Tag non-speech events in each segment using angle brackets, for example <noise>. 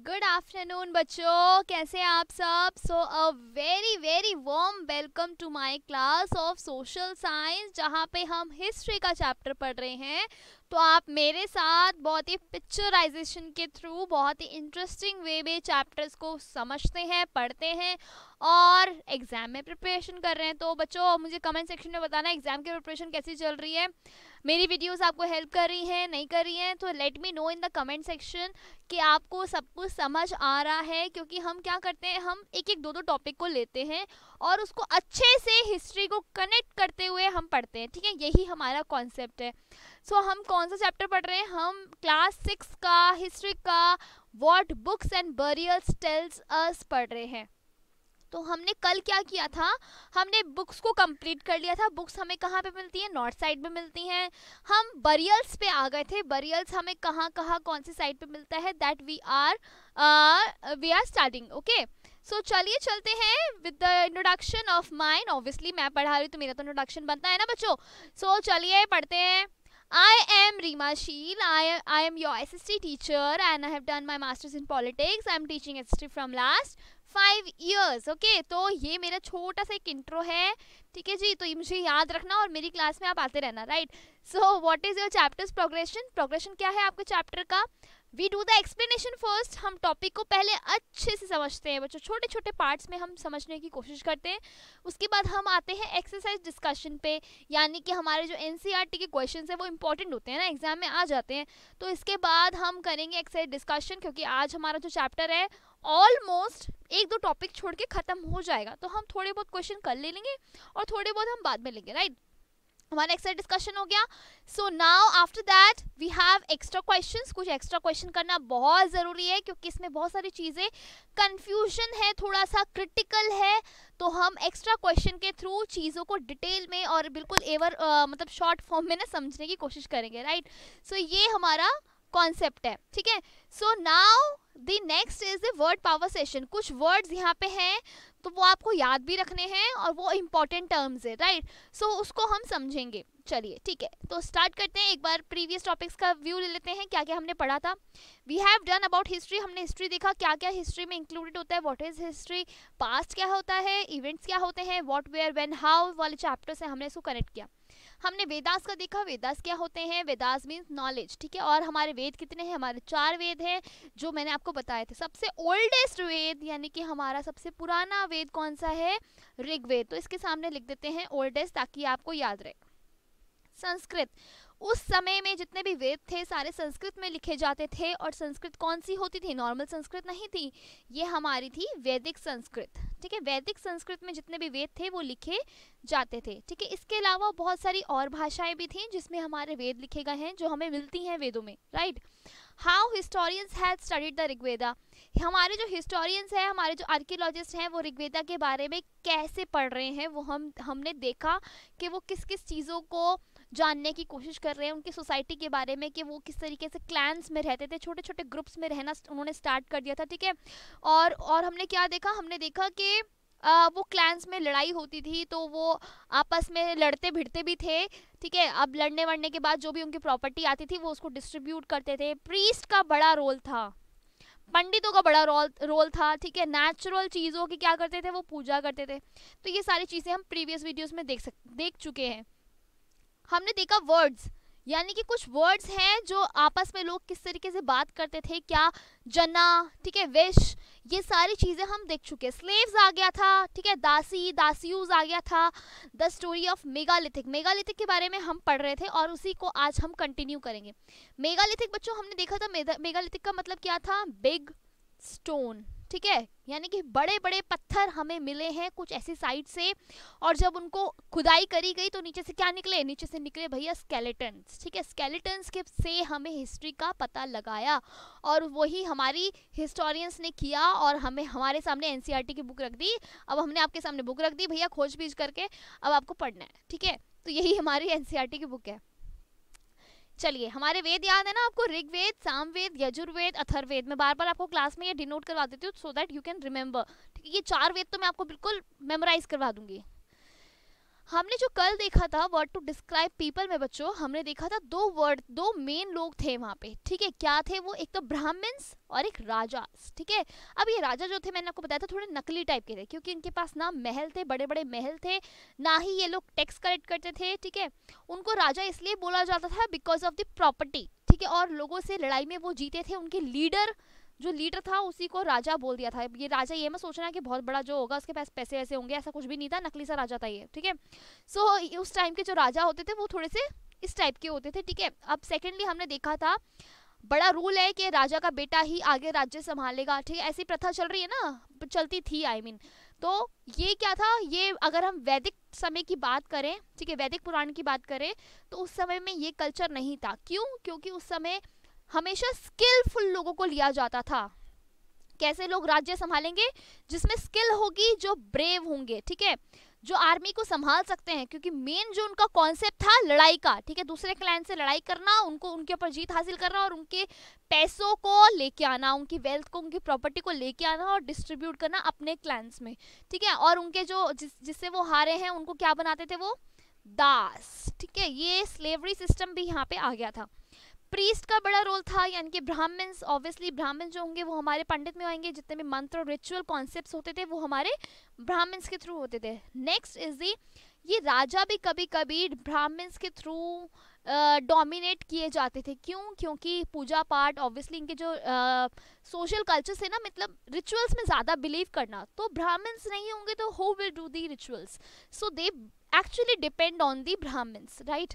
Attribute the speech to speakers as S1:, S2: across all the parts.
S1: Good afternoon बच्चों कैसे हैं आप सब so a very very warm welcome to my class of social science जहाँ पे हम हिस्ट्री का चैप्टर पढ़ रहे हैं तो आप मेरे साथ बहुत ही पिक्चराइजेशन के थ्रू बहुत ही इंटरेस्टिंग वे में चैप्टर्स को समझते हैं पढ़ते हैं और एग्ज़ाम में प्रिपरेशन कर रहे हैं तो बच्चों मुझे कमेंट सेक्शन में बताना एग्ज़ाम की प्रिपरेशन कैसी चल रही है मेरी वीडियोस आपको हेल्प कर रही हैं नहीं कर रही हैं तो let me know in the comment section कि आपको सब कुछ समझ आ रहा है क्योंकि हम क्या करते हैं हम एक एक दो दो टॉपिक को लेते हैं और उसको अच्छे से हिस्ट्री को कनेक्ट करते हुए हम पढ़ते हैं ठीक है यही हमारा कॉन्सेप्ट है सो so, हम कौन सा चैप्टर पढ़ रहे हैं हम क्लास सिक्स का हिस्ट्री का what books and burials tells us पढ़ रहे हैं तो हमने कल क्या किया था हमने बुक्स को कंप्लीट कर लिया था बुक्स हमें कहाँ पे मिलती हैं नॉर्थ साइड पे मिलती हैं हम बरियल्स पे आ गए थे बरियल्स हमें कहाँ कहाँ कौन सी साइड पे मिलता है that we are we are starting okay so चलिए चलते हैं with the introduction of mine obviously मैं पढ़ा रही हूँ तो मेरा तो इंट्रोडक्शन बनता है ना बच्चों सो so, चलिए पढ़ते हैं I am Rima Sheel. I I am your SST teacher and I have done my masters in politics. I am teaching SST from last five years okay तो ये मेरा छोटा सा एक इंट्रो है ठीक है जी तो ये मुझे याद रखना और मेरी क्लास में आप आते रहना right so what is your chapters progression progression क्या है आपके चैप्टर का we do the explanation first हम टॉपिक को पहले अच्छे से समझते हैं बच्चों छोटे छोटे पार्ट्स में हम समझने की कोशिश करते हैं उसके बाद हम आते हैं एक्सरसाइज डिस्कशन पे यानी कि हमारे जो एन e के क्वेश्चन हैं वो इंपॉर्टेंट होते हैं ना एग्जाम में आ जाते हैं तो इसके बाद हम करेंगे एक्सरसाइज डिस्कशन क्योंकि आज हमारा जो चैप्टर है ऑलमोस्ट एक दो टॉपिक छोड़ के ख़त्म हो जाएगा तो हम थोड़े बहुत क्वेश्चन कर ले लेंगे और थोड़े बहुत हम बाद में लेंगे राइट हमारा एक्स्ट्रा डिस्कशन हो गया so now after that we have extra questions कुछ एक्स्ट्रा क्वेश्चन करना बहुत ज़रूरी है क्योंकि इसमें बहुत सारी चीज़ें कंफ्यूजन है थोड़ा सा क्रिटिकल है तो हम एक्स्ट्रा क्वेश्चन के थ्रू चीज़ों को डिटेल में और बिल्कुल एवर uh, मतलब शॉर्ट फॉर्म में ना समझने की कोशिश करेंगे राइट right? सो so ये हमारा कॉन्सेप्ट है ठीक है so now the next is the word power session कुछ वर्ड्स यहाँ पे हैं तो वो आपको याद भी रखने हैं और वो इम्पॉर्टेंट टर्म्स है राइट right? सो so, उसको हम समझेंगे चलिए ठीक है तो स्टार्ट करते हैं एक बार प्रीवियस टॉपिक्स का व्यू ले लेते हैं क्या क्या हमने पढ़ा था we have done about history हमने हिस्ट्री देखा क्या क्या हिस्ट्री में इंक्लूडेड होता है व्हाट इज हिस्ट्री पास्ट क्या होता है इवेंट्स क्या होते हैं व्हाट वेयर व्हेन हाउ वाले चैप्टर से हमने इसको कनेक्ट किया हमने वेदास का देखा वेदास क्या होते हैं वेदास मीन्स नॉलेज ठीक है और हमारे वेद कितने हैं हमारे चार वेद हैं जो मैंने आपको बताए थे सबसे ओल्डेस्ट वेद यानी कि हमारा सबसे पुराना वेद कौन सा है ऋग्वेद तो इसके सामने लिख देते हैं ओल्डेस्ट ताकि आपको याद रहे संस्कृत उस समय में जितने भी वेद थे सारे संस्कृत में लिखे जाते थे और संस्कृत कौन सी होती थी नॉर्मल संस्कृत नहीं थी ये हमारी थी वैदिक संस्कृत ठीक है वैदिक संस्कृत में जितने भी वेद थे वो लिखे जाते थे ठीक है इसके अलावा बहुत सारी और भाषाएं भी थी जिसमें हमारे वेद लिखे गए हैं जो हमें मिलती हैं वेदों में right how historians has studied the Rigveda हमारे जो हिस्टोरियंस हैं हमारे जो आर्कियोलॉजिस्ट हैं वो ऋग्वेदा के बारे में कैसे पढ़ रहे हैं वो हम हमने देखा कि वो किस किस चीज़ों को जानने की कोशिश कर रहे हैं उनकी सोसाइटी के बारे में कि वो किस तरीके से क्लैंस में रहते थे छोटे छोटे ग्रुप्स में रहना उन्होंने स्टार्ट कर दिया था ठीक है और और हमने क्या देखा हमने देखा कि वो क्लैंस में लड़ाई होती थी तो वो आपस में लड़ते भिड़ते भी थे ठीक है अब लड़ने वड़ने के बाद जो भी उनकी प्रॉपर्टी आती थी वो उसको डिस्ट्रीब्यूट करते थे प्रीस्ट का बड़ा रोल था पंडितों का बड़ा रोल रोल था ठीक है नेचुरल चीज़ों की क्या करते थे वो पूजा करते थे तो ये सारी चीज़ें हम प्रीवियस वीडियोस में देख सक देख चुके हैं हमने देखा वर्ड्स यानी कि कुछ वर्ड्स हैं जो आपस में लोग किस तरीके से बात करते थे क्या जना ठीक है विश ये सारी चीज़ें हम देख चुके स्लेव्स आ गया था ठीक है दासी दासीयूज आ गया था the story of megalithic megalithic के बारे में हम पढ़ रहे थे और उसी को आज हम कंटिन्यू करेंगे मेगालिथिक बच्चों हमने देखा था मेगालिथिक का मतलब क्या था बिग स्टोन ठीक है यानी कि बड़े बड़े पत्थर हमें मिले हैं कुछ ऐसी साइड से और जब उनको खुदाई करी गई तो नीचे से क्या निकले नीचे से निकले भैया स्केलेटन्स ठीक है स्केलेटन्स के से हमें हिस्ट्री का पता लगाया और वही हमारी हिस्टोरियंस ने किया और हमें हमारे सामने एन e की बुक रख दी अब हमने आपके सामने बुक रख दी भैया खोज बीज करके अब आपको पढ़ना है ठीक है तो यही हमारी एन e की बुक है चलिए हमारे वेद याद है ना आपको ऋग्वेद सामवेद यजुर्वेद अथर्वेद मैं बार बार आपको क्लास में ये डिनोट करवा देती हूँ so that you can remember ठीक है ये चार वेद तो मैं आपको बिल्कुल मेमोराइज करवा दूंगी हमने जो कल देखा था वर्ड टू डिस्क्राइब पीपल में बच्चों हमने देखा था दो वर्ड दो मेन लोग थे वहाँ पे ठीक है क्या थे वो एक तो ब्राह्मण्स और एक राजा ठीक है अब ये राजा जो थे मैंने आपको बताया था थोड़े नकली टाइप के थे क्योंकि इनके पास ना महल थे बड़े बड़े महल थे ना ही ये लोग टैक्स कलेक्ट करते थे ठीक है उनको राजा इसलिए बोला जाता था बिकॉज ऑफ द प्रॉपर्टी ठीक है और लोगों से लड़ाई में वो जीते थे उनके लीडर जो लीडर था उसी को राजा बोल दिया था ये राजा ये मैं सोचना कि बहुत बड़ा जो होगा उसके पास पैसे वैसे होंगे ऐसा कुछ भी नहीं था नकली सा राजा था ये ठीक है सो उस टाइम के जो राजा होते थे वो थोड़े से इस टाइप के होते थे ठीक है अब सेकेंडली हमने देखा था बड़ा रूल है कि राजा का बेटा ही आगे राज्य संभालेगा ठीक है ऐसी प्रथा चल रही है ना चलती थी आई I मीन mean. तो ये क्या था ये अगर हम वैदिक समय की बात करें ठीक है वैदिक पुराण की बात करें तो उस समय में ये कल्चर नहीं था क्यों क्योंकि उस समय हमेशा स्किलफुल लोगों को लिया जाता था कैसे लोग राज्य संभालेंगे जिसमें स्किल होगी जो ब्रेव होंगे ठीक है जो आर्मी को संभाल सकते हैं क्योंकि मेन जो उनका कॉन्सेप्ट था लड़ाई का ठीक है दूसरे क्लाइंट से लड़ाई करना उनको उनके ऊपर जीत हासिल करना और उनके पैसों को लेके आना उनकी वेल्थ को उनकी प्रॉपर्टी को लेके आना और डिस्ट्रीब्यूट करना अपने क्लाइंट्स में ठीक है और उनके जो जिस जिससे वो हारे हैं उनको क्या बनाते थे वो दास ठीक है ये स्लेवरी सिस्टम भी यहाँ पे आ गया था प्रीस्ट का बड़ा रोल था यानी कि ब्राह्मण्स ऑब्वियसली ब्राह्मण जो होंगे वो हमारे पंडित में आएंगे जितने भी मंत्र और रिचुअल कॉन्सेप्ट होते थे वो हमारे ब्राह्मण्स के थ्रू होते थे नेक्स्ट इज दी ये राजा भी कभी कभी ब्राह्मण्स के थ्रू डोमिनेट किए जाते थे क्यों क्योंकि पूजा पाठ ऑब्वियसली इनके जो सोशल कल्चर से ना मतलब रिचुअल्स में ज़्यादा बिलीव करना तो ब्राह्मण्स नहीं होंगे तो who will do the rituals so they actually depend on the brahmins right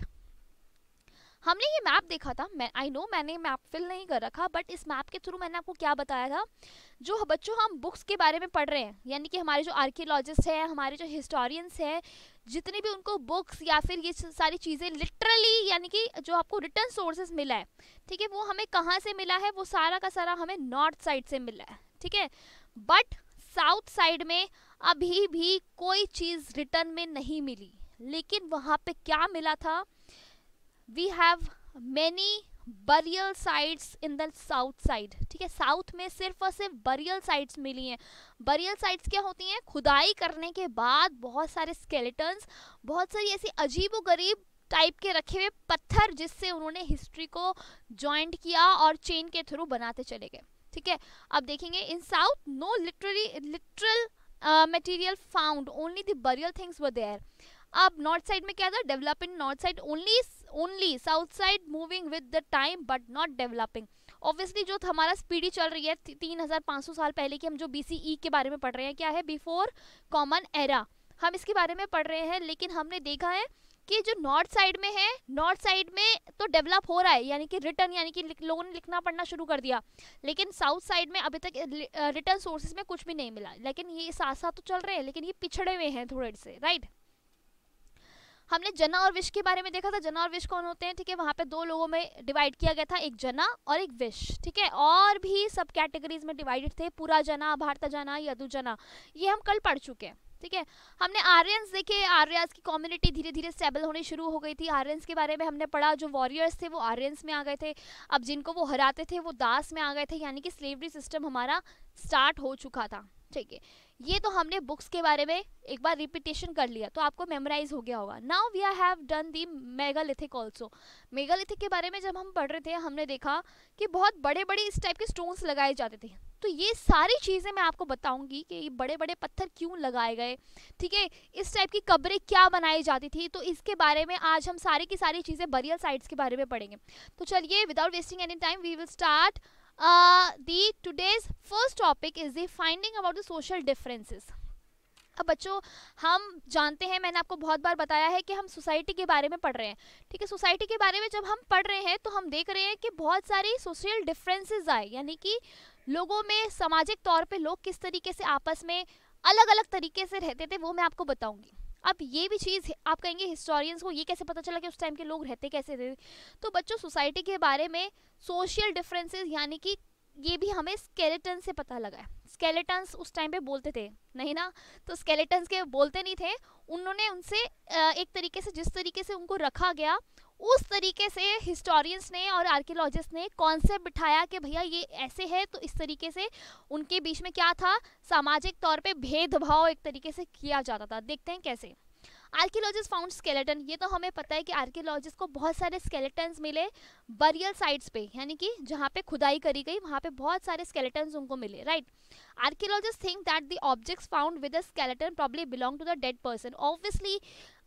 S1: हमने ये मैप देखा था मैं आई नो मैंने मैप फिल नहीं कर रखा बट इस मैप के थ्रू मैंने आपको क्या बताया था जो बच्चों हम बुक्स के बारे में पढ़ रहे हैं यानी कि हमारे जो आर्कियोलॉजिस्ट हैं हमारे जो हिस्टोरियंस हैं जितने भी उनको बुक्स या फिर ये सारी चीज़ें लिटरली यानी कि जो आपको रिटर्न सोर्सेज मिला है ठीक है वो हमें कहाँ से मिला है वो सारा का सारा हमें नॉर्थ साइड से मिला है ठीक है बट साउथ साइड में अभी भी कोई चीज़ रिटर्न में नहीं मिली लेकिन वहाँ पर क्या मिला था we have many burial sites in the south side ठीक है साउथ में सिर्फ और सिर्फ बरियल sites मिली हैं बरियल साइट्स क्या होती हैं खुदाई करने के बाद बहुत सारे स्केलेटन्स बहुत सारी ऐसी अजीब गरीब टाइप के रखे हुए पत्थर जिससे उन्होंने हिस्ट्री को ज्वाइंट किया और चेन के थ्रू बनाते चले गए ठीक है अब देखेंगे in south no literally literal material found only the burial things were there अब नॉर्थ साइड में क्या था develop in north side only only south side moving with the time but not developing obviously जो हमारा speedy चल रही है तीन हज़ार पाँच सौ साल पहले की हम जो बी सी ई के बारे में पढ़ रहे हैं क्या है बिफोर कॉमन एरा हम इसके बारे में पढ़ रहे हैं लेकिन हमने देखा है कि जो नॉर्थ साइड में है नॉर्थ साइड में तो डेवलप हो रहा है यानी कि रिटर्न यानी कि लोगों ने लिखना पढ़ना शुरू कर दिया लेकिन साउथ साइड में अभी तक रिटर्न सोर्सेज में कुछ भी नहीं मिला लेकिन ये साथ साथ तो चल रहे हैं लेकिन ये पिछड़े हुए हैं थोड़े से राइट हमने जना और विश के बारे में देखा था जना और विश कौन होते हैं ठीक है वहाँ पे दो लोगों में डिवाइड किया गया था एक जना और एक विश ठीक है और भी सब कैटेगरीज में डिवाइडेड थे पूरा जना भारत जना यदु जना ये हम कल पढ़ चुके हैं ठीक है हमने आर्यंस देखे आर्यास की कम्युनिटी धीरे धीरे स्टेबल होनी शुरू हो गई थी आर्यंस के बारे में हमने पढ़ा जो वॉरियर्स थे वो आर्यंस में आ गए थे अब जिनको वो हराते थे वो दास में आ गए थे यानी कि स्लेवरी सिस्टम हमारा स्टार्ट हो चुका था ठीक है ये तो हमने बुक्स के बारे में एक बार रिपीटेशन कर लिया तो आपको मेमोराइज हो गया होगा now we have done the megalithic also megalithic के बारे में जब हम पढ़ रहे थे हमने देखा कि बहुत बड़े बड़े इस टाइप के स्टोन्स लगाए जाते थे तो ये सारी चीज़ें मैं आपको बताऊंगी कि ये बड़े बड़े पत्थर क्यों लगाए गए ठीक है इस टाइप की कब्रें क्या बनाई जाती थी तो इसके बारे में आज हम सारी की सारी चीज़ें बरियल साइट्स के बारे में पढ़ेंगे तो चलिए without wasting any time we will start the today's first topic is the finding about the social differences अब बच्चों हम जानते हैं मैंने आपको बहुत बार बताया है कि हम सोसाइटी के बारे में पढ़ रहे हैं ठीक है सोसाइटी के बारे में जब हम पढ़ रहे हैं तो हम देख रहे हैं कि बहुत सारी सोशल डिफरेंसेस आए यानी कि लोगों में सामाजिक तौर पे लोग किस तरीके से आपस में अलग अलग तरीके से रहते थे वो मैं आपको बताऊंगी अब ये भी चीज़ आप कहेंगे हिस्टोरियंस को ये कैसे पता चला कि उस टाइम के लोग रहते कैसे थे तो बच्चों सोसाइटी के बारे में सोशल डिफरेंसेस यानी कि ये भी हमें स्केलेटन से पता लगा है स्केलेटन्स उस टाइम पे बोलते थे नहीं ना तो स्केलेटन्स के बोलते नहीं थे उन्होंने उनसे एक तरीके से जिस तरीके से उनको रखा गया उस तरीके से हिस्टोरियंस ने और आर्कियोलॉजिस्ट ने कॉन्सेप्ट बिठाया कि भैया ये ऐसे है तो इस तरीके से उनके बीच में क्या था सामाजिक तौर पे भेदभाव एक तरीके से किया जाता था देखते हैं कैसे आर्कियोलॉजिस्ट फाउंड स्केलेटन ये तो हमें पता है कि आर्कियोलॉजिस्ट को बहुत सारे स्केलेटन्स मिले बरियल साइट्स पे यानी कि जहाँ पे खुदाई करी गई वहाँ पे बहुत सारे स्केलेटन्स उनको मिले right archaeologist think that the objects found with a skeleton probably belong to the dead person obviously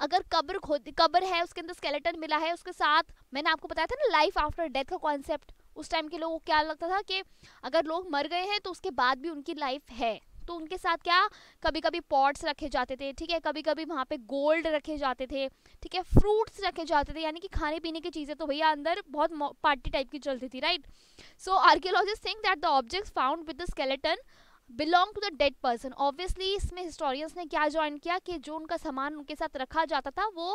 S1: अगर कब्र खोद कब्र है उसके अंदर स्केलेटन मिला है उसके साथ मैंने आपको बताया था ना लाइफ आफ्टर डेथ का कॉन्सेप्ट उस टाइम के लोगों को क्या लगता था कि अगर लोग मर गए हैं तो उसके बाद भी उनकी लाइफ है तो उनके साथ क्या कभी कभी पॉट्स रखे जाते थे ठीक है कभी कभी वहाँ पे गोल्ड रखे जाते थे ठीक है फ्रूट्स रखे जाते थे यानी कि खाने पीने की चीज़ें तो भैया अंदर बहुत पार्टी टाइप की चलती थी right so archaeologist think that the objects found with the skeleton belong to the dead person obviously इसमें हिस्टोरियंस ने क्या ज्वाइन किया कि जो उनका सामान उनके साथ रखा जाता था वो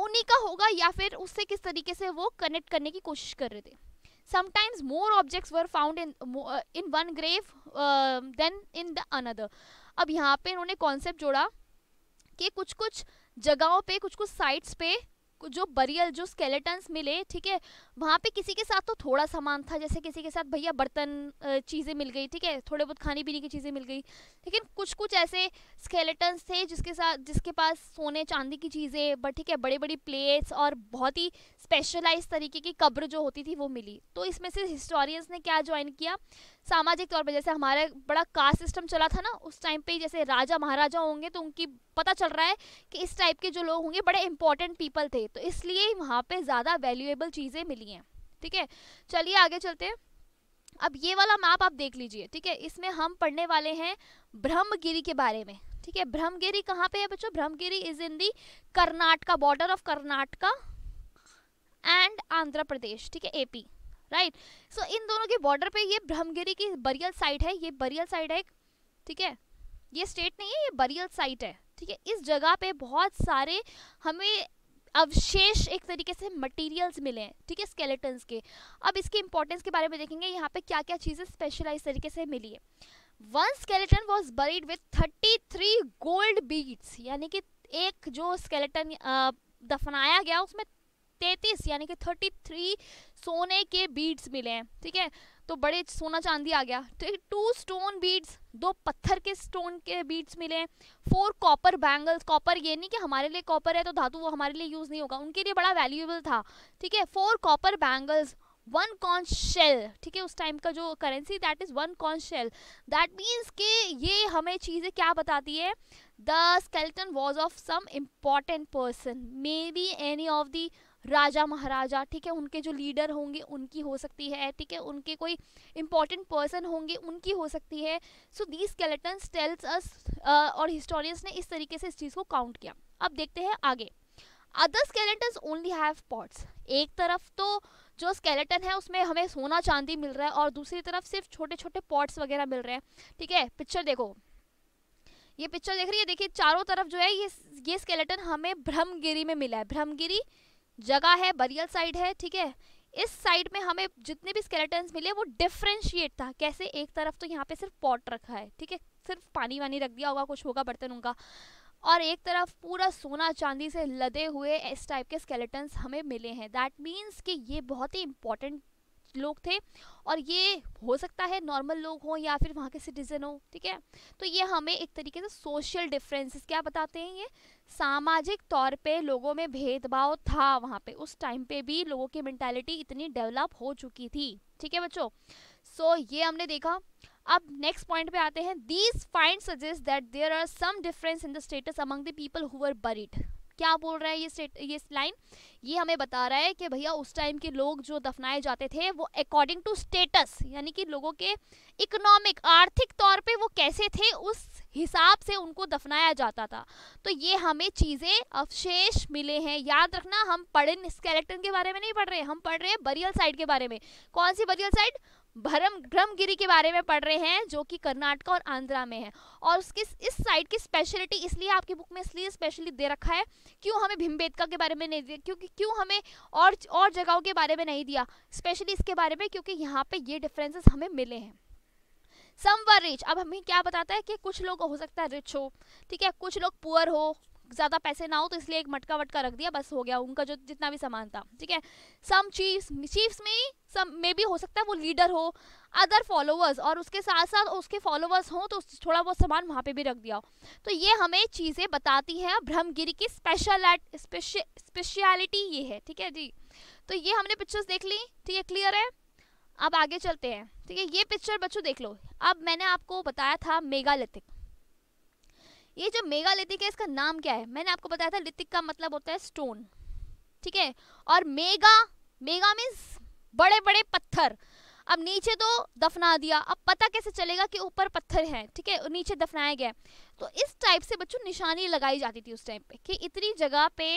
S1: उन्हीं का होगा या फिर उससे किस तरीके से वो कनेक्ट करने की कोशिश कर रहे थे sometimes more objects were found in uh, in one grave uh, than in the another अब यहाँ पे इन्होंने कॉन्सेप्ट जोड़ा कि कुछ कुछ जगहों पे कुछ कुछ साइट्स पे जो बरियल जो स्केलेटन्स मिले ठीक है वहाँ पे किसी के साथ तो थोड़ा सामान था जैसे किसी के साथ भैया बर्तन चीज़ें मिल गई ठीक है थोड़े बहुत खाने पीने की चीज़ें मिल गई लेकिन कुछ कुछ ऐसे स्केलेटन्स थे जिसके साथ जिसके पास सोने चांदी की चीज़ें बट ठीक है बड़ी बड़ी प्लेट्स और बहुत ही स्पेशलाइज तरीके की कब्र जो होती थी वो मिली तो इसमें से हिस्टोरियंस ने क्या ज्वाइन किया सामाजिक तौर पे जैसे हमारा बड़ा कास्ट सिस्टम चला था ना उस टाइम पे जैसे राजा महाराजा होंगे तो उनकी पता चल रहा है कि इस टाइप के जो लोग होंगे बड़े इंपॉर्टेंट पीपल थे तो इसलिए वहाँ पर ज़्यादा वैल्यूएबल चीज़ें मिली हैं ठीक है चलिए आगे चलते हैं अब ये वाला मैप आप देख लीजिए ठीक है इसमें हम पढ़ने वाले हैं ब्रह्मगिरी के बारे में ठीक है ब्रह्मगिरी कहाँ पे है बच्चों Brahmagiri is in the Karnataka border of Karnataka and Andhra Pradesh ठीक है एपी राइट सो इन दोनों के बॉर्डर पे ये ब्रह्मगिरी की बरियल साइट है ये बरियल साइट है ठीक है ये स्टेट नहीं है ये बरियल साइट है ठीक है इस जगह पे बहुत सारे हमें अवशेष एक तरीके से मटेरियल्स मिले हैं ठीक है स्केलेटन्स के अब इसके इंपॉर्टेंस के बारे में देखेंगे यहाँ पे क्या क्या चीज़ें स्पेशलाइज तरीके से मिली है one skeleton was buried with thirty three gold beads यानी कि एक जो स्केलेटन दफनाया गया उसमें तैतीस यानी कि थर्टी थ्री सोने के बीड्स मिले हैं ठीक है तो बड़े सोना चांदी आ गया ठीक टू स्टोन बीड्स दो पत्थर के स्टोन के बीड्स मिले हैं फोर कॉपर बैंगल्स कॉपर ये नहीं कि हमारे लिए कॉपर है तो धातु वो हमारे लिए यूज़ नहीं होगा उनके लिए बड़ा वैल्यूएबल था ठीक है four copper bangles one conch shell ठीक है उस टाइम का जो currency that is one conch shell that means कि ये हमें चीज़ें क्या बताती है the skeleton was of some important person may be any of the raja maharaja ठीक है उनके जो लीडर होंगे उनकी हो सकती है ठीक है उनके कोई इंपॉर्टेंट पर्सन होंगे उनकी हो सकती है सो दी स्केलेटन्स टेल्स अस और हिस्टोरियंस ने इस तरीके से इस चीज़ को काउंट किया अब देखते हैं आगे other skeletons only have pots एक तरफ तो जो स्केलेटन है उसमें हमें सोना चांदी मिल रहा है और दूसरी तरफ सिर्फ छोटे छोटे पॉट्स वगैरह मिल रहे हैं ठीक है पिक्चर देखो ये पिक्चर देख रही है देखिए चारों तरफ जो है ये ये स्केलेटन हमें ब्रह्मगिरी में मिला है ब्रह्मगिरी जगह है बरियल साइड है ठीक है इस साइड में हमें जितने भी स्केलेटन्स मिले वो डिफ्रेंशिएट था कैसे एक तरफ तो यहाँ पे सिर्फ पॉट रखा है ठीक है सिर्फ पानी वानी रख दिया होगा कुछ होगा बर्तन उनका और एक तरफ पूरा सोना चांदी से लदे हुए इस टाइप के स्केलेटन्स हमें मिले हैं दैट मीन्स कि ये बहुत ही इंपॉर्टेंट लोग थे और ये हो सकता है नॉर्मल लोग हों या फिर वहाँ के सिटीज़न हों ठीक है तो ये हमें एक तरीके से सोशल डिफरेंसेस क्या बताते हैं ये सामाजिक तौर पे लोगों में भेदभाव था वहाँ पे उस टाइम पे भी लोगों की मैंटेलिटी इतनी डेवलप हो चुकी थी ठीक है बच्चों सो so, ये हमने देखा अब नेक्स्ट पॉइंट पे आते हैं these find suggest that there are some difference in the status among the people who are buried क्या बोल रहा है ये स्टेट ये लाइन ये हमें बता रहा है कि भैया उस टाइम के लोग जो दफनाए जाते थे वो अकॉर्डिंग टू स्टेटस यानी कि लोगों के इकोनॉमिक आर्थिक तौर पे वो कैसे थे उस हिसाब से उनको दफनाया जाता था तो ये हमें चीज़ें अवशेष मिले हैं याद रखना हम पढ़े स्केलेटन के बारे में नहीं पढ़ रहे हम पढ़ रहे हैं बरियल साइड के बारे में कौन सी बरियल साइड भरम ब्रह्मगिरी के बारे में पढ़ रहे हैं जो कि कर्नाटका और आंध्रा में है और उसकी इस साइड की स्पेशलिटी इसलिए आपकी बुक में इसलिए स्पेशली दे रखा है क्यों हमें भीमबेदका के बारे में नहीं दिया क्योंकि क्यों हमें और और जगहों के बारे में नहीं दिया स्पेशली इसके बारे में क्योंकि यहाँ पे ये डिफरेंसेस हमें मिले हैं सम वर रिच अब हमें क्या बताता है कि कुछ लोग हो सकता है रिच हो ठीक है कुछ लोग पुअर हो ज़्यादा पैसे ना हो तो इसलिए एक मटका वटका रख दिया बस हो गया उनका जो जितना भी सामान था ठीक है सम चीफ्स चीफ्स में ही सम मे भी हो सकता है वो लीडर हो अदर फॉलोअर्स और उसके साथ साथ उसके फॉलोअर्स हों तो थोड़ा बहुत सामान वहाँ पे भी रख दिया हो तो ये हमें चीज़ें बताती हैं ब्रह्मगिरी की स्पेशल स्पेशलिटी ये है ठीक है जी तो ये हमने पिक्चर्स देख ली ठीक है क्लियर है अब आगे चलते हैं ठीक है ये पिक्चर बच्चों देख लो अब मैंने आपको बताया था मेगालिथिक ये जो मेगा लितिक है इसका नाम क्या है मैंने आपको बताया था लिथिक का मतलब होता है स्टोन ठीक है और मेगा मेगा मीन्स बड़े बड़े पत्थर अब नीचे तो दफना दिया अब पता कैसे चलेगा कि ऊपर पत्थर है ठीक है नीचे दफनाया गया तो इस टाइप से बच्चों निशानी लगाई जाती थी उस टाइम पे कि इतनी जगह पे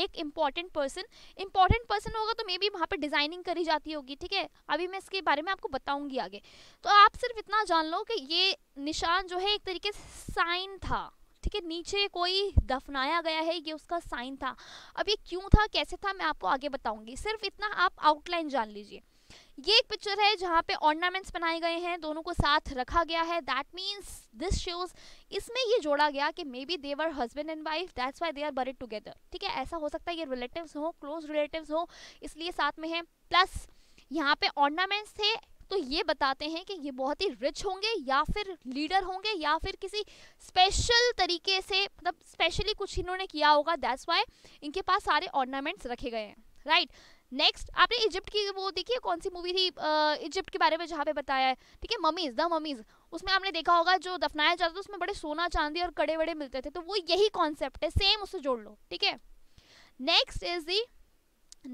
S1: एक इम्पॉर्टेंट पर्सन इम्पॉर्टेंट पर्सन होगा तो मे बी वहाँ पर डिज़ाइनिंग करी जाती होगी ठीक है अभी मैं इसके बारे में आपको बताऊँगी आगे तो आप सिर्फ इतना जान लो कि ये निशान जो है एक तरीके से साइन था ठीक है नीचे कोई दफनाया गया है ये उसका साइन था अब ये क्यों था कैसे था मैं आपको आगे बताऊंगी सिर्फ इतना आप आउटलाइन जान लीजिए ये एक पिक्चर है जहाँ पे ऑर्नामेंट्स बनाए गए हैं दोनों को साथ रखा गया है दैट मीन्स दिस शोज इसमें ये जोड़ा गया कि मे बी देवर husband and wife that's why they are buried together ठीक है ऐसा हो सकता है ये रिलेटिव्स हो क्लोज रिलेटिव्स हो इसलिए साथ में है प्लस यहाँ पे ऑर्नामेंट्स थे तो ये बताते हैं कि ये बहुत ही रिच होंगे या फिर लीडर होंगे या फिर किसी स्पेशल तरीके से मतलब स्पेशली कुछ इन्होंने किया होगा दैट्स वाई इनके पास सारे ऑर्नामेंट्स रखे गए हैं राइट right? नेक्स्ट आपने इजिप्ट की वो देखी है कौन सी मूवी थी इजिप्ट के बारे में जहाँ पे बताया है ठीक है मम्मीज द मम्मीज उसमें आपने देखा होगा जो दफनाया जाता था उसमें बड़े सोना चांदी और कड़े वड़े मिलते थे तो वो यही कॉन्सेप्ट है सेम उससे जोड़ लो ठीक है नेक्स्ट इज दी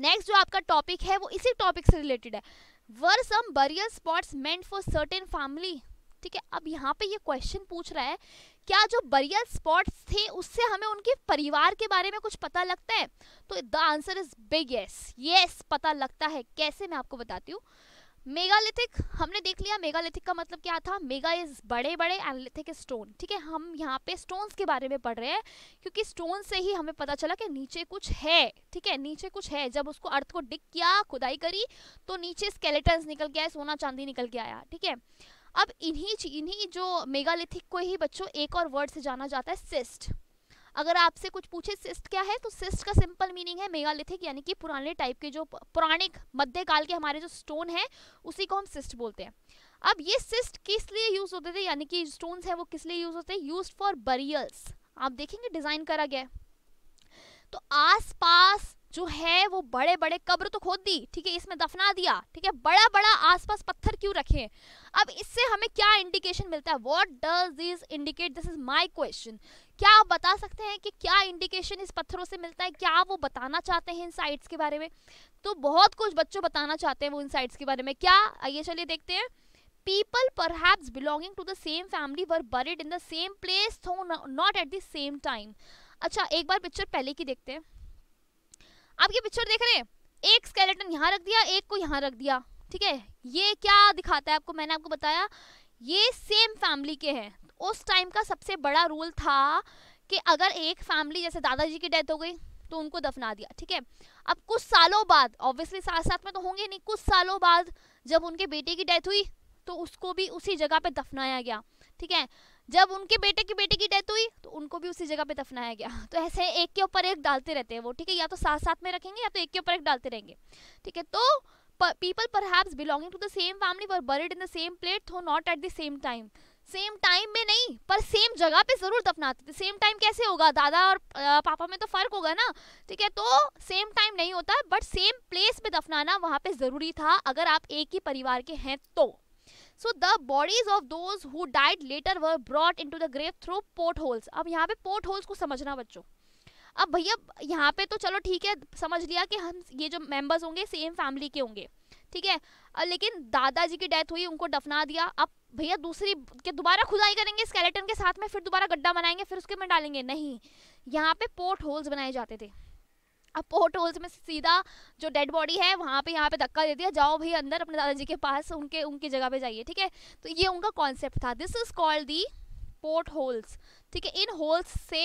S1: नेक्स्ट जो आपका टॉपिक है वो इसी टॉपिक से रिलेटेड है were some burial spots meant for certain family ठीक है अब यहाँ पे ये क्वेश्चन पूछ रहा है क्या जो बरियल स्पॉट्स थे उससे हमें उनके परिवार के बारे में कुछ पता लगता है तो the answer is big yes yes पता लगता है कैसे मैं आपको बताती हूँ मेगालिथिक हमने देख लिया मेगालिथिक का मतलब क्या था मेगा इज बड़े बड़े एंड लिथिक स्टोन ठीक है हम यहाँ पे स्टोन्स के बारे में पढ़ रहे हैं क्योंकि स्टोन से ही हमें पता चला कि नीचे कुछ है ठीक है नीचे कुछ है जब उसको अर्थ को डिक किया खुदाई करी तो नीचे स्केलेटन्स निकल गया सोना चांदी निकल के आया ठीक है अब इन्हीं इन्हीं जो मेगालिथिक को ही बच्चों एक और वर्ड से जाना जाता है सिस्ट अगर आपसे कुछ पूछे सिस्ट क्या है तो सिस्ट का सिंपल मीनिंग है मेगालिथिक यानी कि पुराने टाइप के जो पौराणिक मध्यकाल के हमारे जो स्टोन है उसी को हम सिस्ट बोलते हैं अब ये सिस्ट किस लिए यूज़ होते थे यानी कि स्टोन है वो किस लिए यूज़ होते हैं यूज फॉर बरियल्स आप देखेंगे डिज़ाइन करा गया तो आसपास जो है वो बड़े बड़े कब्र तो खोद दी ठीक है इसमें दफना दिया ठीक है बड़ा बड़ा आसपास पत्थर क्यों रखे अब इससे हमें क्या इंडिकेशन मिलता है what does this indicate this is my question क्या आप बता सकते हैं कि क्या इंडिकेशन इस पत्थरों से मिलता है क्या वो बताना चाहते हैं इन साइट्स के बारे में तो बहुत कुछ बच्चों बताना चाहते हैं वो इन साइट्स के बारे में क्या आइए चलिए देखते हैं people perhaps belonging to the same family were buried in the same place though not at the same time अच्छा एक बार पिक्चर पहले की देखते हैं आप ये पिक्चर देख रहे हैं एक स्केलेटन यहाँ रख दिया एक को यहाँ रख दिया ठीक है ये क्या दिखाता है आपको मैंने आपको बताया ये सेम फैमिली के हैं उस टाइम का सबसे बड़ा रूल था कि अगर एक फैमिली जैसे दादाजी की डेथ हो गई तो उनको दफना दिया ठीक है अब कुछ सालों बाद ऑब्वियसली साथ साथ में तो होंगे नहीं कुछ सालों बाद जब उनके बेटे की डेथ हुई तो उसको भी उसी जगह पे दफनाया गया ठीक है जब उनके बेटे की बेटे की डेथ हुई तो उनको भी उसी जगह पे दफनाया गया <laughs> तो ऐसे एक के ऊपर एक डालते रहते हैं वो ठीक है या तो साथ साथ में रखेंगे या तो एक के ऊपर एक डालते रहेंगे ठीक है तो पीपल पर belonging to the same family were buried in the same place though not at the same time same time में नहीं पर सेम जगह पे ज़रूर दफनाते थे सेम टाइम कैसे होगा दादा और पापा में तो फ़र्क होगा ना ठीक है तो सेम टाइम नहीं होता बट सेम प्लेस पे दफनाना वहाँ पे ज़रूरी था अगर आप एक ही परिवार के हैं तो so the bodies of those who died later were brought into the grave through port holes अब यहाँ पे पोर्ट होल्स को समझना बच्चों अब भैया यहाँ पे तो चलो ठीक है समझ लिया कि हम ये जो मेंबर्स होंगे सेम फैमिली के होंगे ठीक है लेकिन दादाजी की डेथ हुई उनको दफना दिया अब भैया दूसरी के दोबारा खुदाई करेंगे स्केलेटन के साथ में फिर दोबारा गड्ढा बनाएंगे फिर उसके में डालेंगे नहीं यहाँ पे पोर्ट होल्स बनाए जाते थे अब पोर्ट होल्स में सीधा जो डेड बॉडी है वहाँ पे यहाँ पे धक्का दे दिया जाओ भाई अंदर अपने दादाजी के पास उनके उनकी जगह पे जाइए ठीक है तो ये उनका कॉन्सेप्ट था this is called the port holes ठीक है इन होल्स से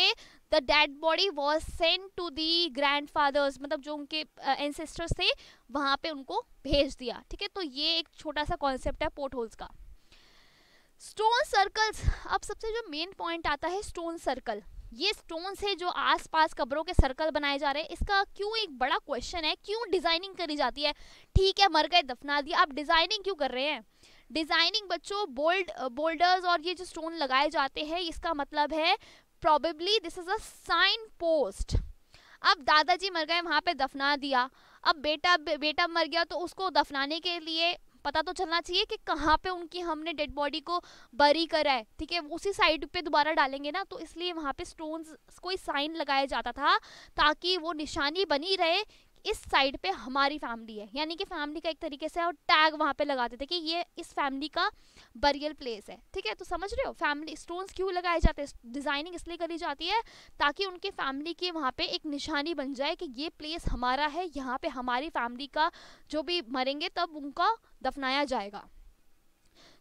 S1: the dead body was send to the grandfathers मतलब जो उनके एंसेस्टर्स uh, थे वहाँ पे उनको भेज दिया ठीक है तो ये एक छोटा सा कॉन्सेप्ट है पोर्ट होल्स का स्टोन सर्कल्स अब सबसे जो मेन पॉइंट आता है स्टोन सर्कल ये स्टोन है जो आसपास कब्रों के सर्कल बनाए जा रहे हैं इसका क्यों एक बड़ा क्वेश्चन है क्यों डिज़ाइनिंग करी जाती है ठीक है मर गए दफना दिया आप डिज़ाइनिंग क्यों कर रहे हैं डिज़ाइनिंग बच्चों बोल्ड बोल्डर्स और ये जो स्टोन लगाए जाते हैं इसका मतलब है probably this is an post अब दादाजी मर गए वहाँ पे दफना दिया अब बेटा बेटा मर गया तो उसको दफनाने के लिए पता तो चलना चाहिए कि कहाँ पे उनकी हमने डेड बॉडी को बरी करा है ठीक है उसी साइड पे दोबारा डालेंगे ना तो इसलिए वहाँ पे स्टोन्स कोई साइन लगाया जाता था ताकि वो निशानी बनी रहे इस साइड पे हमारी फैमिली है यानी कि फैमिली का एक तरीके से और टैग वहाँ पे लगाते थे कि ये इस फैमिली का बरियल प्लेस है ठीक है तो समझ रहे हो फैमिली स्टोन्स क्यों लगाए जाते हैं डिज़ाइनिंग इसलिए करी जाती है ताकि उनके फैमिली की वहाँ पे एक निशानी बन जाए कि ये प्लेस हमारा है यहाँ पे हमारी फैमिली का जो भी मरेंगे तब उनका दफनाया जाएगा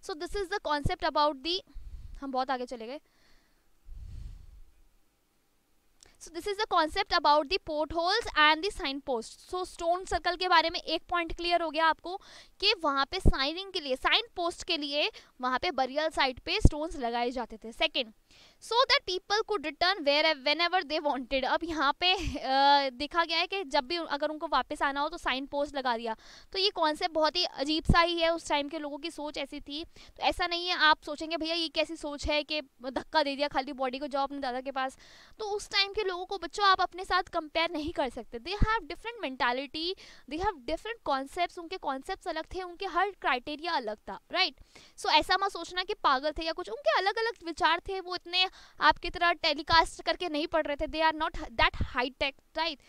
S1: so this is the concept about the हम बहुत आगे चले गए so this is the concept about the port holes and the signpost so stone circle के बारे में एक पॉइंट क्लियर हो गया आपको कि वहां पे साइनिंग के लिए साइन पोस्ट के लिए वहां पे बरियल साइड पे स्टोन्स लगाए जाते थे second so that people could return where whenever they wanted अब यहाँ पे देखा गया है कि जब भी अगर उनको वापस आना हो तो साइन पोस्ट लगा दिया तो ये कॉन्सेप्ट बहुत ही अजीब सा ही है उस टाइम के लोगों की सोच ऐसी थी तो ऐसा नहीं है आप सोचेंगे भैया ये कैसी सोच है कि धक्का दे दिया खाली बॉडी को जाओ अपने दादा के पास तो उस टाइम के लोगों को बच्चों आप अपने साथ कंपेयर नहीं कर सकते they have different mentality they have different concept उनके कॉन्सेप्ट अलग थे उनके हर क्राइटेरिया अलग था राइट right? सो so, ऐसा मत सोचना कि पागल थे या कुछ उनके अलग अलग विचार थे वो इतने इतने आपकी तरह टेलीकास्ट करके नहीं पढ़ रहे थे they are not that high tech right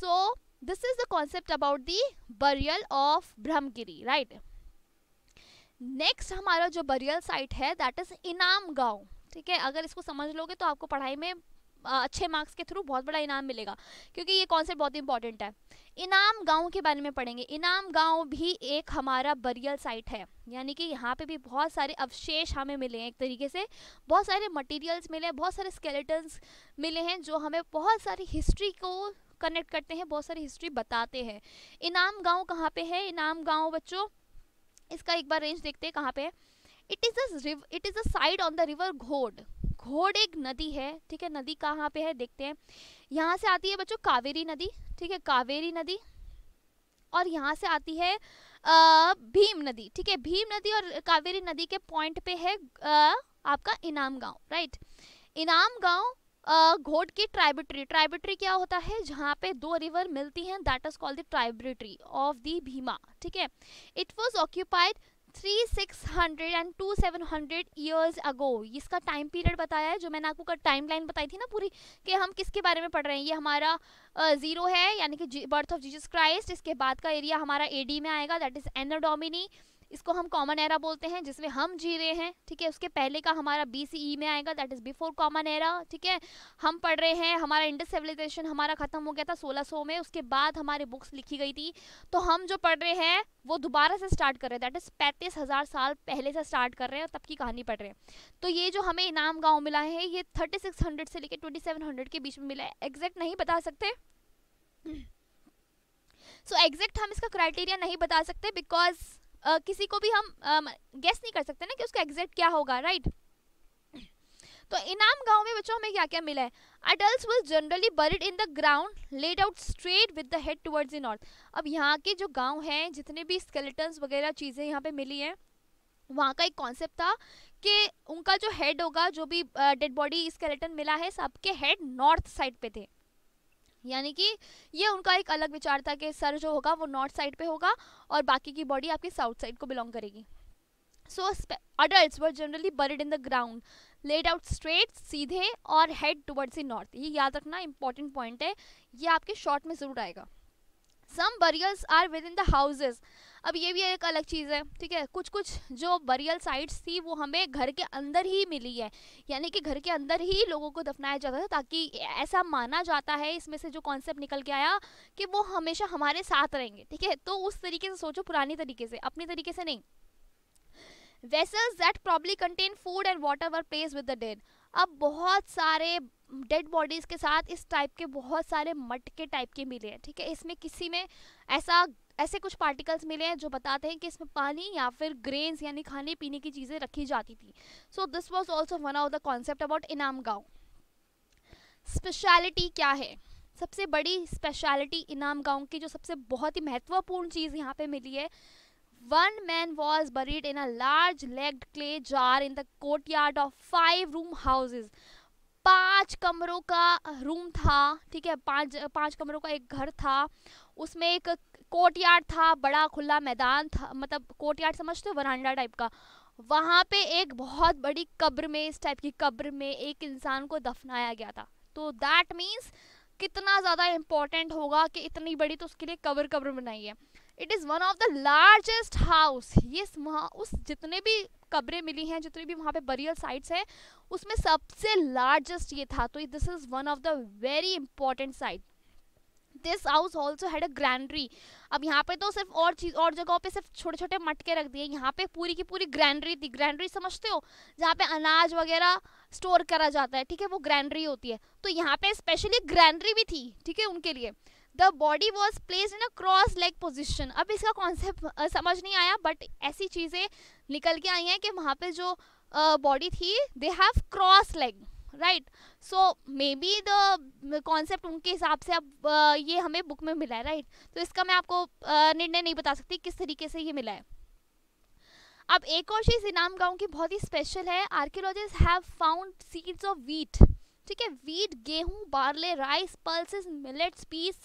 S1: so this is the concept about the burial of Brahmagiri right next हमारा जो बरियल साइट है दैट इज इनाम गाँव ठीक है अगर इसको समझ लोगे तो आपको पढ़ाई में अच्छे मार्क्स के थ्रू बहुत बड़ा इनाम मिलेगा क्योंकि ये कॉन्सेप्ट बहुत इंपॉर्टेंट है इनाम गांव के बारे में पढ़ेंगे इनाम गांव भी एक हमारा बरियल साइट है यानी कि यहाँ पे भी बहुत सारे अवशेष हमें मिले हैं एक तरीके से बहुत सारे मटेरियल्स मिले हैं बहुत सारे स्केलेटन्स मिले हैं जो हमें बहुत सारी हिस्ट्री को कनेक्ट करते हैं बहुत सारी हिस्ट्री बताते हैं इनाम गाँव कहाँ पर है इनाम गाँव बच्चों इसका एक बार रेंज देखते हैं कहाँ पर है इट इज़ रिव it is a side on the river Ghod Ghod एक नदी है ठीक है नदी कहाँ पे है देखते हैं यहाँ से आती है बच्चों कावेरी नदी ठीक है कावेरी नदी और यहाँ से आती है भीम नदी ठीक है भीम नदी और कावेरी नदी के पॉइंट पे है आपका इनाम गांव राइट इनाम गांव घोड़ की ट्राइब्यूटरी ट्राइब्यूटरी क्या होता है जहाँ पे दो रिवर मिलती हैं that is called the tributary of the Bhima ठीक है it was occupied three six hundred and two seven hundred years ago इसका टाइम पीरियड बताया है जो मैंने आपको टाइम लाइन बताई थी ना पूरी कि हम किसके बारे में पढ़ रहे हैं ये हमारा ज़ीरो है यानी कि बर्थ ऑफ जीसस क्राइस्ट इसके बाद का एरिया हमारा एडी में आएगा दैट इज़ एनोडोमिनी इसको हम कॉमन एरा बोलते हैं जिसमें हम जी रहे हैं ठीक है उसके पहले का हमारा बी सी ई में आएगा that is before common era ठीक है हम पढ़ रहे हैं हमारा इंडस सिविलाइजेशन हमारा ख़त्म हो गया था 1600 में उसके बाद हमारी बुक्स लिखी गई थी तो हम जो पढ़ रहे हैं वो दोबारा से स्टार्ट कर रहे हैं दैट इज़ पैंतीस हज़ार साल पहले से स्टार्ट कर रहे हैं तब की कहानी पढ़ रहे हैं तो ये जो हमें इनाम गाँव मिला है ये थर्टी सिक्स हंड्रेड से लेकर ट्वेंटी सेवन हंड्रेड के बीच में मिला है एग्जैक्ट नहीं बता सकते सो <clears throat> so, एग्जैक्ट हम इसका क्राइटेरिया नहीं बता सकते बिकॉज किसी को भी हम गेस नहीं कर सकते ना कि उसका एग्जैक्ट क्या होगा राइट तो इनाम गांव में बच्चों हमें क्या क्या मिला है adult will generally buried in the ground laid out straight with the head towards in north अब यहाँ के जो गांव हैं जितने भी स्केलेटन्स वगैरह चीज़ें यहाँ पे मिली हैं वहाँ का एक कॉन्सेप्ट था कि उनका जो हेड होगा जो भी डेड बॉडी स्केलेटन मिला है सबके हेड नॉर्थ साइड पे थे यानी कि ये उनका एक अलग विचार था कि सर जो होगा वो नॉर्थ साइड पे होगा और बाकी की बॉडी आपकी साउथ साइड को बिलोंग करेगी so adult were generally buried in the ground laid out straight सीधे और हेड टुवर्ड्स द नॉर्थ ये याद रखना इंपॉर्टेंट पॉइंट है ये आपके शॉर्ट में ज़रूर आएगा some burials are within the houses अब ये भी एक अलग चीज़ है ठीक है कुछ कुछ जो बरियल साइट्स थी वो हमें घर के अंदर ही मिली है यानी कि घर के अंदर ही लोगों को दफनाया जाता था ताकि ऐसा माना जाता है इसमें से जो कॉन्सेप्ट निकल के आया कि वो हमेशा हमारे साथ रहेंगे ठीक है तो उस तरीके से सोचो पुरानी तरीके से अपने तरीके से नहीं vessels that probably contain food and water were place with the dead अब बहुत सारे डेड बॉडीज़ के साथ इस टाइप के बहुत सारे मटके टाइप के मिले हैं ठीक है इसमें किसी में ऐसा ऐसे कुछ पार्टिकल्स मिले हैं जो बताते हैं कि इसमें पानी या फिर ग्रेन्स यानी खाने पीने की चीज़ें रखी जाती थी so this was also one of the concept about Inamgaon speciality क्या है सबसे बड़ी स्पेशलिटी इनाम गाँव की जो सबसे बहुत ही महत्वपूर्ण चीज़ यहाँ पे मिली है One man was buried in a large legged clay jar in the courtyard of five room houses. पांच कमरों का रूम था ठीक है पांच पांच कमरों का एक घर था उसमें एक कोर्टयार्ड था बड़ा खुला मैदान था मतलब कोर्टयार्ड समझते हो वरांडा टाइप का वहाँ पे एक बहुत बड़ी कब्र में इस टाइप की कब्र में एक इंसान को दफनाया गया था तो दैट मीन्स कितना ज़्यादा इम्पोर्टेंट होगा कि इतनी बड़ी तो उसके लिए कब्र कब्र बनाई है it is one of the largest house ये वहाँ उस जितने भी कब्रें मिली हैं जितने भी वहाँ पे बरियल साइट्स हैं उसमें सबसे लार्जेस्ट ये था तो this is one of the very important site this house also had a granary अब यहाँ पे तो सिर्फ और चीज़ और जगहों पे सिर्फ छोटे छोटे मटके रख दिए यहाँ पे पूरी की पूरी ग्रैंडरी थी ग्रैंडरी समझते हो जहाँ पे अनाज वगैरह स्टोर करा जाता है ठीक है वो ग्रैंडरी होती है तो यहाँ पे स्पेशली ग्रैंडरी भी थी ठीक है उनके लिए the body was place in a cross leg position अब इसका कॉन्सेप्ट समझ नहीं आया बट ऐसी चीज़ें निकल के आई हैं कि वहाँ पे जो बॉडी थी they have cross leg right so may B the concept उनके हिसाब से अब ये हमें बुक में मिला है राइट तो इसका मैं आपको निर्णय नहीं बता सकती किस तरीके से ये मिला है अब एक और चीज़ इनाम गाँव की बहुत ही स्पेशल है archaeologist have found seeds of wheat ठीक है वीट गेहूँ barley rice pulses millets peas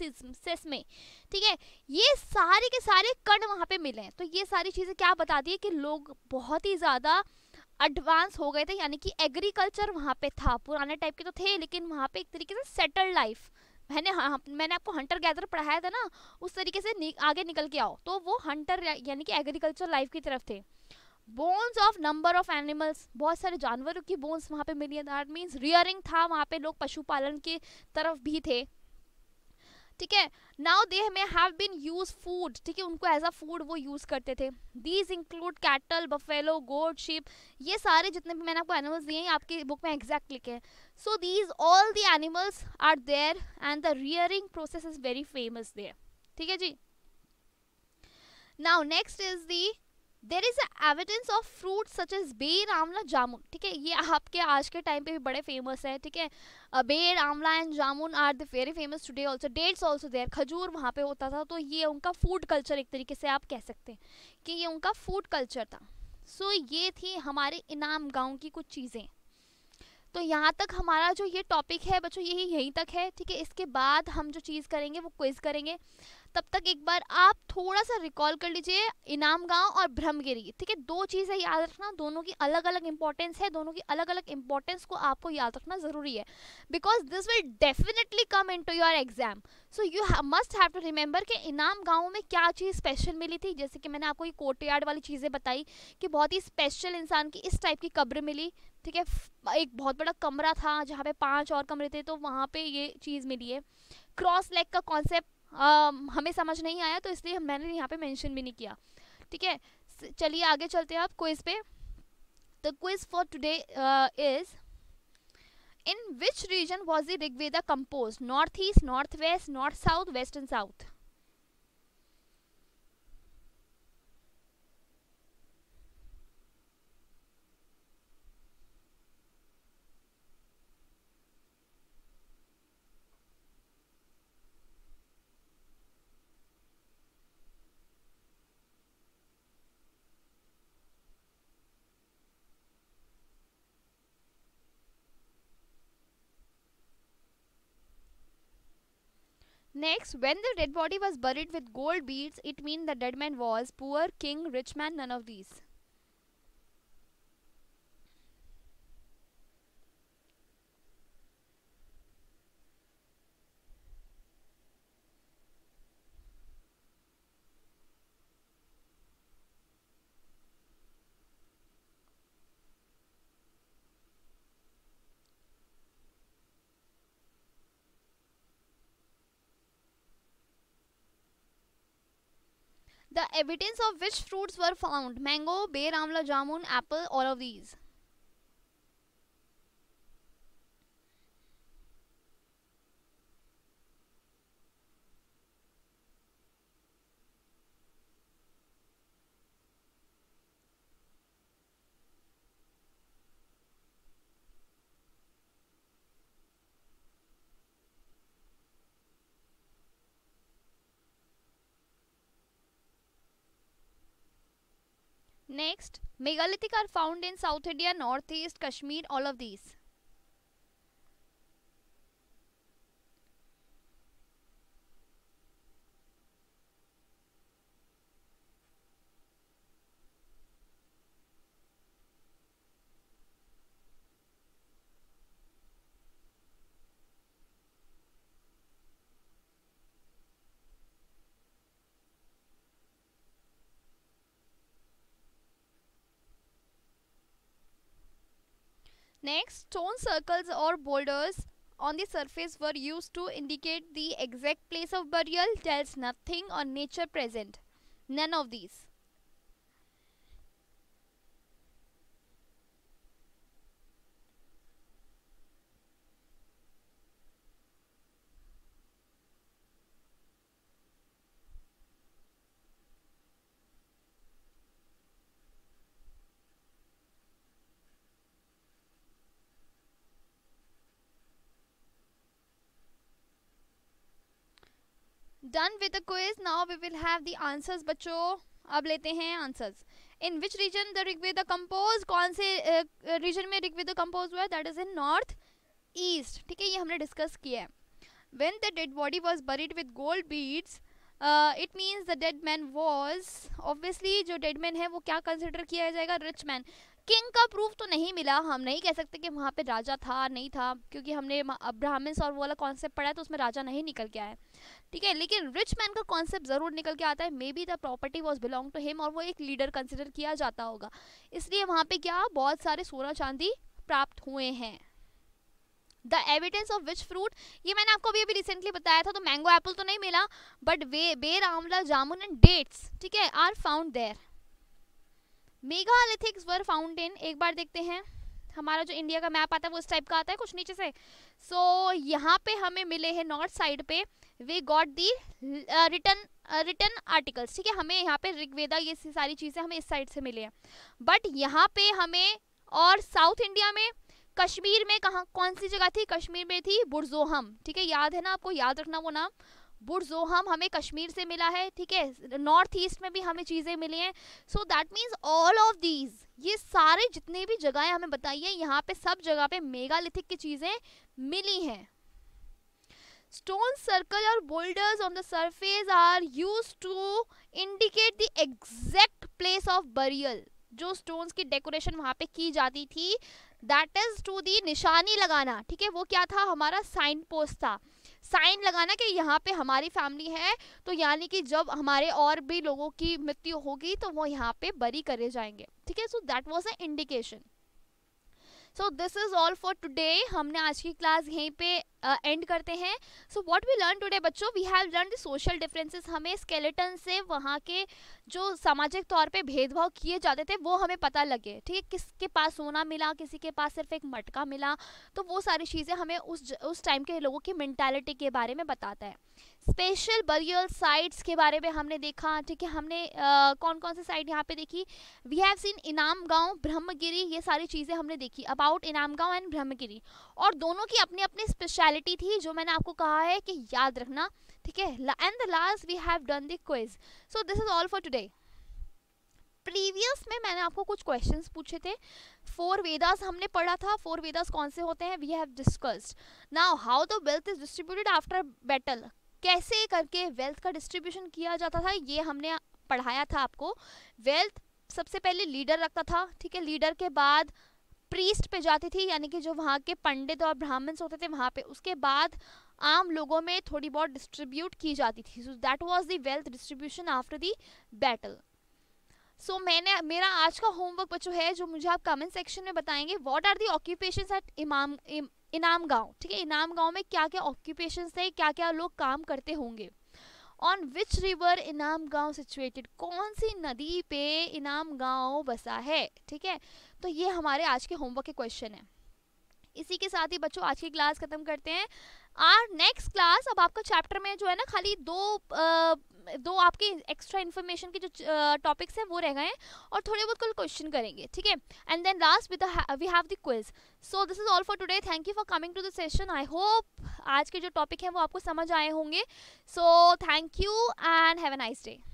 S1: sesame ठीक है ये सारे के सारे कण वहाँ पे मिले हैं तो ये सारी चीज़ें क्या बताती है कि लोग बहुत ही ज़्यादा एडवांस हो गए थे यानी कि एग्रीकल्चर वहाँ पे था पुराने टाइप के तो थे लेकिन वहाँ पे एक तरीके से सेटल लाइफ मैंने हाँ, हाँ, मैंने आपको हंटर गैदर पढ़ाया था ना उस तरीके से नि, आगे निकल के आओ तो वो हंटर यानी कि एग्रीकल्चर लाइफ की तरफ थे bones of number of animals बहुत सारे जानवरों की बोन्स वहाँ पे मिली है दैट मीन्स रियरिंग था वहाँ पे लोग पशुपालन की तरफ भी थे ठीक है now they may have been used food ठीक है उनको एज अ फूड वो यूज़ करते थे these include cattle buffalo goat sheep ये सारे जितने भी मैंने आपको एनिमल्स दिए हैं आपकी बुक में एग्जैक्ट लिखे हैं so these all the animals are there and the rearing process is very famous there ठीक है जी now next is the there is evidence of fruit such as ber amla जामुन ठीक है ये आपके आज के टाइम पे भी बड़े फेमस है ठीक है ber amla and jamun are the very famous today also dates also there खजूर वहाँ पे होता था तो ये उनका फूड कल्चर एक तरीके से आप कह सकते हैं कि ये उनका फूड कल्चर था सो so, ये थी हमारे इनाम गाँव की कुछ चीज़ें तो यहाँ तक हमारा जो ये टॉपिक है बच्चों यही यहीं तक है ठीक है इसके बाद हम जो चीज़ करेंगे वो क्विज़ करेंगे तब तक एक बार आप थोड़ा सा रिकॉल कर लीजिए इनाम गांव और ब्रह्मगिरी ठीक है दो चीज़ें याद रखना दोनों की अलग अलग इंपॉर्टेंस है दोनों की अलग अलग इंपॉर्टेंस को आपको याद रखना ज़रूरी है because this will definitely come into your exam so you must have to remember कि इनाम गाँव में क्या चीज़ स्पेशल मिली थी जैसे कि मैंने आपको ये यार्ड वाली चीज़ें बताई कि बहुत ही स्पेशल इंसान की इस टाइप की कब्र मिली ठीक है एक बहुत बड़ा कमरा था जहाँ पे पांच और कमरे थे तो वहाँ पे ये चीज़ मिली है क्रॉस लेग का कॉन्सेप्ट हमें समझ नहीं आया तो इसलिए मैंने यहाँ पे मेंशन भी नहीं किया ठीक है चलिए आगे चलते हैं आप क्विज पे the quiz for today is in which region was the Rigveda compose north east north west north south west and south Next, when the dead body was buried with gold beads, it means the dead man was poor, king, rich man, none of these. the evidence of which fruits were found mango, bear, amla, jamun, apple, all of these. Next, megalithic are found in South India, Northeast, Kashmir, all of these. Next, stone circles or boulders on the surface were used to indicate the exact place of burial tells nothing on nature present. None of these. done with the quiz. Now we will have the answers, बच्चों. अब लेते हैं answers in which region the Rigveda compose कौन से region में Rigveda compose हुआ है that is in north east ठीक है ये हमने डिस्कस किया है when the dead body was buried with gold beads uh, it means the dead man was obviously जो dead man है वो क्या consider किया जाएगा rich man किंग का प्रूफ तो नहीं मिला हम नहीं कह सकते कि वहाँ पे राजा था नहीं था क्योंकि हमने ब्राह्मण्स और वो वाला कॉन्सेप्ट पढ़ा है तो उसमें राजा नहीं निकल के आया ठीक है लेकिन रिच मैन का कॉन्सेप्ट ज़रूर निकल के आता है may be the property was belong to him और वो एक लीडर कंसिडर किया जाता होगा इसलिए वहाँ पे क्या बहुत सारे सोना चांदी प्राप्त हुए हैं the evidence of which fruit ये मैंने आपको अभी अभी रिसेंटली बताया था तो मैंगो एप्पल तो नहीं मिला बट वे बेर आंवला जामुन एंड डेट्स ठीक है are found there megaliths were found in एक बार देखते हैं हमारा जो इंडिया का मैप आता है वो इस टाइप का आता है कुछ नीचे से सो so, यहाँ पे हमें मिले हैं नॉर्थ साइड पे we got the return return articles ठीक है हमें यहाँ पे ऋग्वेदा ये सारी चीज़ें हमें इस साइड से मिले हैं बट यहाँ पे हमें और साउथ इंडिया में कश्मीर में कहाँ कौन सी जगह थी कश्मीर में थी बुरजोहम ठीक है याद है ना आपको याद रखना वो नाम बुरजोहम हमें कश्मीर से मिला है ठीक है नॉर्थ ईस्ट में भी हमें चीज़ें मिली हैं so that means all of these ये सारे जितने भी जगहें हमें बताइए यहाँ पे सब जगह पे मेगालिथिक की चीज़ें मिली हैं स्टोन सर्कल और boulders on the surface are use to indicate the exact place of burial जो स्टोन्स की डेकोरेशन वहाँ पे की जाती थी दैट इज टू दी निशानी लगाना ठीक है वो क्या था हमारा साइन पोस्ट था साइन लगाना कि यहाँ पे हमारी फैमिली है तो यानी कि जब हमारे और भी लोगों की मृत्यु होगी तो वो यहाँ पे बरी करे जाएंगे ठीक है so that was a indication so this is all for today हमने आज की क्लास यहीं पे एंड uh, करते हैं so what we learn today बच्चों we have learn the social differences हमें स्केलेटन से वहाँ के जो सामाजिक तौर पे भेदभाव किए जाते थे वो हमें पता लगे ठीक है किसके पास सोना मिला किसी के पास सिर्फ एक मटका मिला तो वो सारी चीज़ें हमें उस उस टाइम के लोगों की मैंटेलिटी के बारे में बताता है स्पेशल बरियल साइट्स के बारे में हमने देखा ठीक है हमने आ, कौन कौन से साइट यहाँ पे देखी वी हैव सीन इनाम गाँव ब्रह्मगिरी ये सारी चीज़ें हमने देखी अबाउट इनाम गाँव एंड ब्रह्मगिरी और दोनों की अपनी अपनी स्पेशलिटी थी जो मैंने आपको कहा है कि याद रखना ठीक है and the last we have done the quiz so this is all for today previous में मैंने आपको कुछ क्वेश्चंस पूछे थे फोर वेदास हमने पढ़ा था फोर वेदास कौन से होते हैं we have discussed now how the wealth is distributed after battle कैसे करके वेल्थ का डिस्ट्रीब्यूशन किया जाता था ये हमने पढ़ाया था आपको वेल्थ सबसे पहले लीडर रखता था ठीक है लीडर के बाद प्रीस्ट पे जाती थी यानी कि जो वहाँ के पंडित और ब्राह्मण्स होते थे वहाँ पे उसके बाद आम लोगों में थोड़ी बहुत डिस्ट्रीब्यूट की जाती थी so that was the wealth distribution after the battle सो मैंने मेरा आज का होमवर्क बच्चों है जो मुझे आप कमेंट सेक्शन में बताएंगे what are the occupation at इमाम इनाम गाँव ठीक है इनाम गाँव में क्या क्या ऑक्यूपेशन थे क्या क्या लोग काम करते होंगे ऑन विच रिवर इनाम गांव सिचुएटेड कौन सी नदी पे इनाम गांव बसा है ठीक है तो ये हमारे आज के होमवर्क के क्वेश्चन है इसी के साथ ही बच्चों आज की क्लास खत्म करते हैं आर नेक्स्ट क्लास अब आपका चैप्टर में जो है ना खाली दो आ, दो आपके एक्स्ट्रा इन्फॉर्मेशन के जो टॉपिक्स हैं वो रह गए हैं और थोड़े बहुत कल क्वेश्चन करेंगे ठीक है and then last with we have the quiz so this is all for today thank you for coming to the session I hope आज के जो टॉपिक हैं वो आपको समझ आए होंगे so thank you and have a nice day